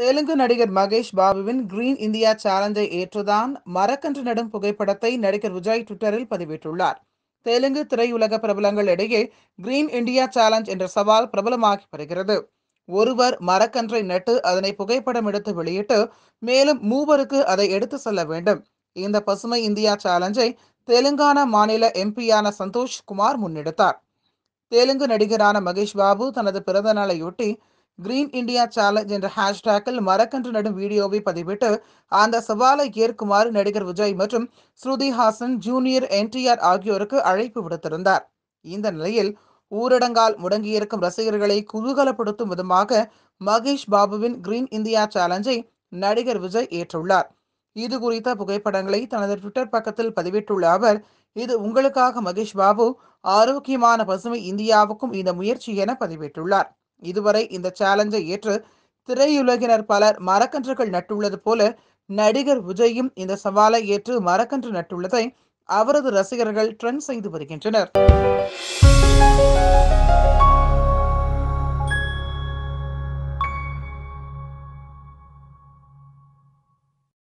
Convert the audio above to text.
தெலுங்கு நடிகர் Mahesh பாபுவின் green India சேலஞ்சை ஏற்றுதான் மரக்கன்று நடும் புகைப்படத்தை நடிகர் விஜய் ட்விட்டரில் பதிவிட்டுள்ளார் தெலுங்கு திரையுலக பிரபலங்கள் இடையே கிரீன் இந்தியா சேலஞ்ச் என்ற சவால் பிரபலமாகி வருகிறது ஒருவர் மரக்கன்றை நட்டு அதனை புகைப்படம் எடுத்து வெளியிட்டு மேலும் மூவருக்கு அதை எடுத்து செல்ல வேண்டும் இந்த பசுமை இந்தியா சேலஞ்சை தெலுங்கானா மாநில எம்பியான சந்தோஷ் குமார் முன்னெடுத்தார் தெலுங்கு நடிகரான மகேஷ் பாபு தனது பிறந்த நாளையொட்டி கிரீன் இந்தியா சேலஞ்ச் என்ற ஹேஷ்டேக்கில் மரக்கன்று நடும் வீடியோவை பதிவிட்டு அந்த சவாலை ஏற்குமாறு நடிகர் விஜய் மற்றும் ஸ்ருதி ஹாசன் ஜூனியர் என்டிஆர் ஆகியோருக்கு அழைப்பு விடுத்திருந்தார் இந்த நிலையில் ஊரடங்கால் முடங்கியிருக்கும் ரசிகர்களை குதூகலப்படுத்தும் விதமாக மகேஷ் பாபுவின் கிரீன் இந்தியா சேலஞ்சை நடிகர் விஜய் ஏற்றுள்ளார் இது குறித்த புகைப்படங்களை தனது ட்விட்டர் பக்கத்தில் பதிவிட்டுள்ள அவர் இது உங்களுக்காக மகேஷ் பாபு ஆரோக்கியமான பசுமை இந்தியாவுக்கும் இந்த முயற்சி என பதிவிட்டுள்ளார் இதுவரை இந்த சேலஞ்சை ஏற்று திரையுலகினர் பலர் மரக்கன்றுகள் நட்டுள்ளது போல நடிகர் விஜயும் இந்த சவாலை ஏற்று மரக்கன்று நட்டுள்ளதை அவரது ரசிகர்கள் ட்ரெண்ட் செய்து வருகின்றனர்